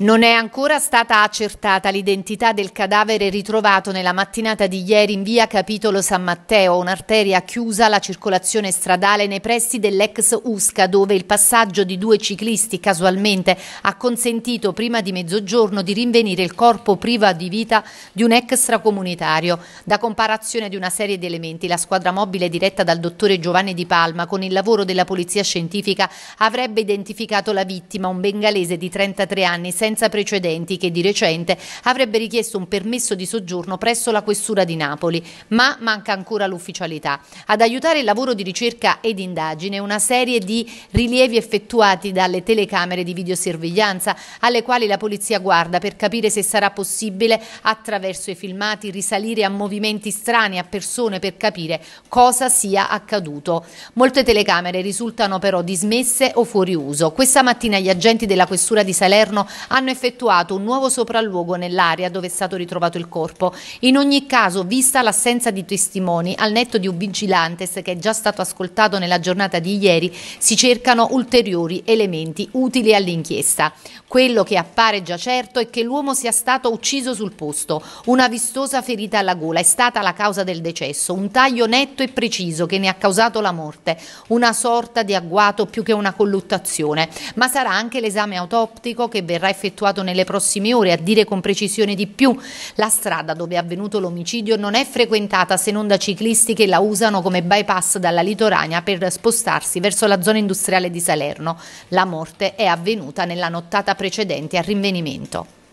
Non è ancora stata accertata l'identità del cadavere ritrovato nella mattinata di ieri in via Capitolo San Matteo, un'arteria chiusa alla circolazione stradale nei pressi dell'ex Usca, dove il passaggio di due ciclisti casualmente ha consentito prima di mezzogiorno di rinvenire il corpo privo di vita di un extracomunitario. Da comparazione di una serie di elementi, la squadra mobile diretta dal dottore Giovanni Di Palma con il lavoro della polizia scientifica avrebbe identificato la vittima, un bengalese di 33 anni, senza senza precedenti che di recente avrebbe richiesto un permesso di soggiorno presso la Questura di Napoli, ma manca ancora l'ufficialità. Ad aiutare il lavoro di ricerca ed indagine una serie di rilievi effettuati dalle telecamere di videosorveglianza alle quali la polizia guarda per capire se sarà possibile attraverso i filmati risalire a movimenti strani, a persone per capire cosa sia accaduto. Molte telecamere risultano però dismesse o fuori uso. Questa mattina gli agenti della Questura di Salerno hanno hanno effettuato un nuovo sopralluogo nell'area dove è stato ritrovato il corpo. In ogni caso, vista l'assenza di testimoni, al netto di un vigilantes che è già stato ascoltato nella giornata di ieri, si cercano ulteriori elementi utili all'inchiesta. Quello che appare già certo è che l'uomo sia stato ucciso sul posto. Una vistosa ferita alla gola è stata la causa del decesso, un taglio netto e preciso che ne ha causato la morte, una sorta di agguato più che una colluttazione, ma sarà anche l'esame autoptico che verrà effettuato effettuato nelle prossime ore. A dire con precisione di più, la strada dove è avvenuto l'omicidio non è frequentata se non da ciclisti che la usano come bypass dalla litorania per spostarsi verso la zona industriale di Salerno. La morte è avvenuta nella nottata precedente al rinvenimento.